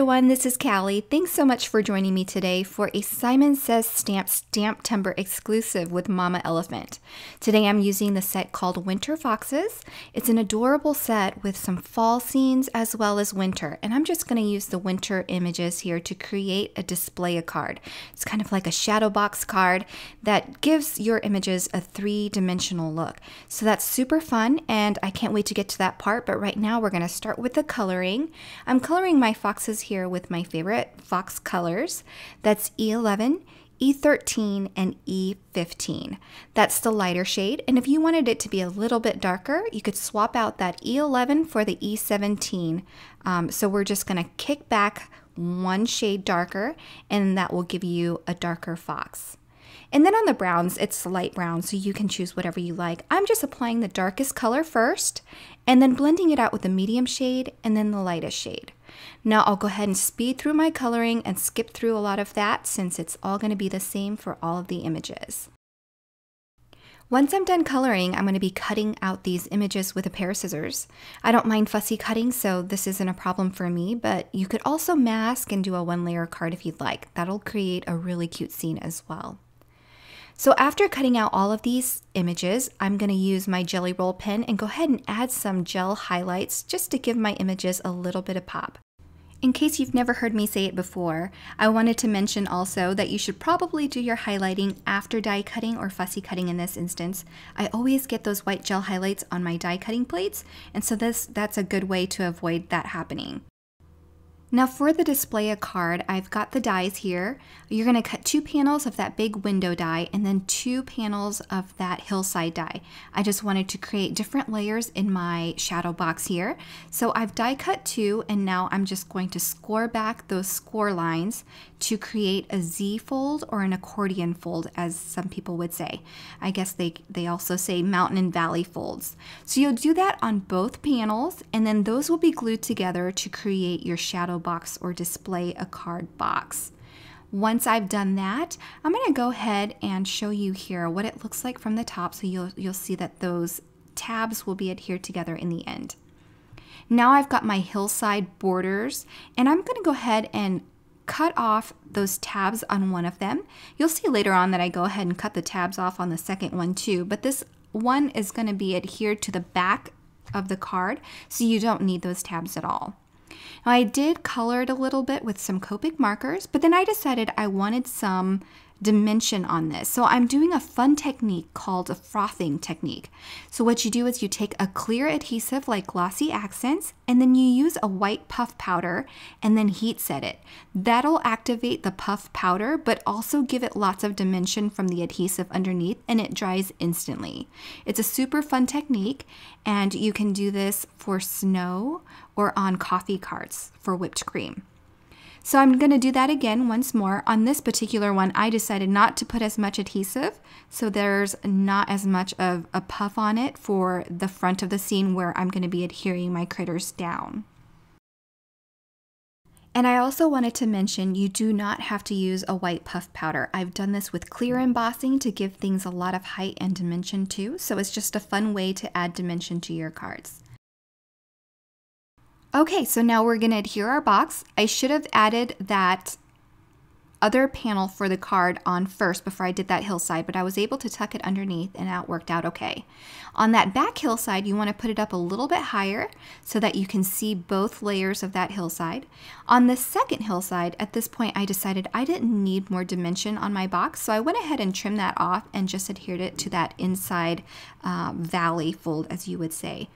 everyone, this is Callie. Thanks so much for joining me today for a Simon Says Stamp Stamp Timber exclusive with Mama Elephant. Today I'm using the set called Winter Foxes. It's an adorable set with some fall scenes as well as winter, and I'm just going to use the winter images here to create a display a card. It's kind of like a shadow box card that gives your images a three-dimensional look. So that's super fun, and I can't wait to get to that part, but right now we're going to start with the coloring. I'm coloring my foxes here with my favorite Fox colors. That's E11, E13, and E15. That's the lighter shade, and if you wanted it to be a little bit darker, you could swap out that E11 for the E17. Um, so we're just gonna kick back one shade darker, and that will give you a darker fox. And then on the browns, it's light brown, so you can choose whatever you like. I'm just applying the darkest color first, and then blending it out with the medium shade, and then the lightest shade. Now I'll go ahead and speed through my coloring and skip through a lot of that since it's all going to be the same for all of the images. Once I'm done coloring, I'm going to be cutting out these images with a pair of scissors. I don't mind fussy cutting, so this isn't a problem for me, but you could also mask and do a one layer card if you'd like. That'll create a really cute scene as well. So after cutting out all of these images, I'm gonna use my jelly roll pen and go ahead and add some gel highlights just to give my images a little bit of pop. In case you've never heard me say it before, I wanted to mention also that you should probably do your highlighting after die cutting or fussy cutting in this instance. I always get those white gel highlights on my die cutting plates, and so this that's a good way to avoid that happening. Now for the display a card, I've got the dies here. You're gonna cut two panels of that big window die and then two panels of that hillside die. I just wanted to create different layers in my shadow box here. So I've die cut two and now I'm just going to score back those score lines to create a Z fold or an accordion fold as some people would say. I guess they, they also say mountain and valley folds. So you'll do that on both panels and then those will be glued together to create your shadow box or display a card box. Once I've done that, I'm going to go ahead and show you here what it looks like from the top so you'll, you'll see that those tabs will be adhered together in the end. Now I've got my hillside borders and I'm going to go ahead and cut off those tabs on one of them. You'll see later on that I go ahead and cut the tabs off on the second one too, but this one is going to be adhered to the back of the card so you don't need those tabs at all. Now I did color it a little bit with some Copic markers, but then I decided I wanted some dimension on this. So I'm doing a fun technique called a frothing technique. So what you do is you take a clear adhesive like glossy accents and then you use a white puff powder and then heat set it. That'll activate the puff powder but also give it lots of dimension from the adhesive underneath and it dries instantly. It's a super fun technique and you can do this for snow or on coffee carts for whipped cream. So I'm going to do that again once more. On this particular one, I decided not to put as much adhesive, so there's not as much of a puff on it for the front of the scene where I'm going to be adhering my critters down. And I also wanted to mention you do not have to use a white puff powder. I've done this with clear embossing to give things a lot of height and dimension too, so it's just a fun way to add dimension to your cards. Okay, so now we're gonna adhere our box. I should have added that other panel for the card on first before I did that hillside, but I was able to tuck it underneath and that worked out okay. On that back hillside, you wanna put it up a little bit higher so that you can see both layers of that hillside. On the second hillside, at this point, I decided I didn't need more dimension on my box, so I went ahead and trimmed that off and just adhered it to that inside uh, valley fold, as you would say.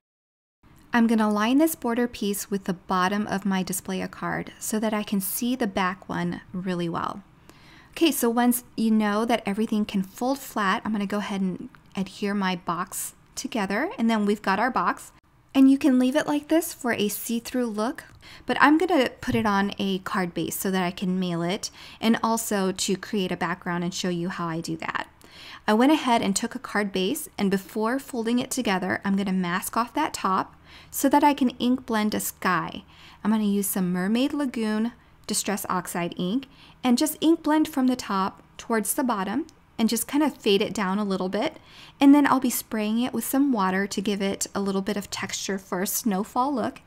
I'm going to line this border piece with the bottom of my display a card so that I can see the back one really well. Okay, so once you know that everything can fold flat, I'm going to go ahead and adhere my box together and then we've got our box. And you can leave it like this for a see-through look, but I'm gonna put it on a card base so that I can mail it and also to create a background and show you how I do that. I went ahead and took a card base and before folding it together, I'm gonna mask off that top so that I can ink blend a sky. I'm going to use some Mermaid Lagoon Distress Oxide ink and just ink blend from the top towards the bottom and just kind of fade it down a little bit. And then I'll be spraying it with some water to give it a little bit of texture for a snowfall look.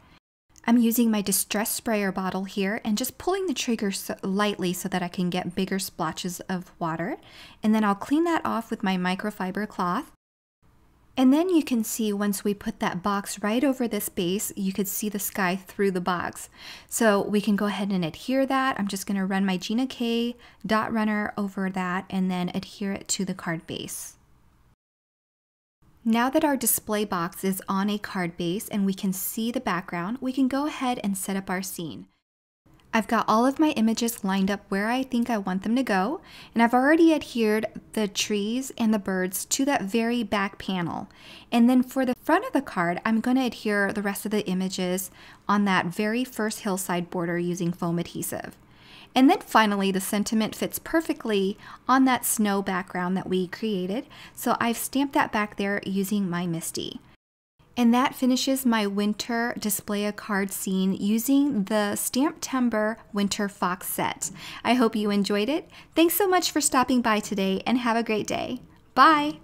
I'm using my distress sprayer bottle here and just pulling the trigger so lightly so that I can get bigger splotches of water. And then I'll clean that off with my microfiber cloth. And then you can see once we put that box right over this base, you could see the sky through the box. So we can go ahead and adhere that. I'm just gonna run my Gina K dot runner over that and then adhere it to the card base. Now that our display box is on a card base and we can see the background, we can go ahead and set up our scene. I've got all of my images lined up where I think I want them to go, and I've already adhered the trees and the birds to that very back panel. And then for the front of the card, I'm going to adhere the rest of the images on that very first hillside border using foam adhesive. And then finally, the sentiment fits perfectly on that snow background that we created, so I've stamped that back there using my Misty. And that finishes my winter display a card scene using the Stamp Timber Winter Fox set. I hope you enjoyed it. Thanks so much for stopping by today and have a great day. Bye!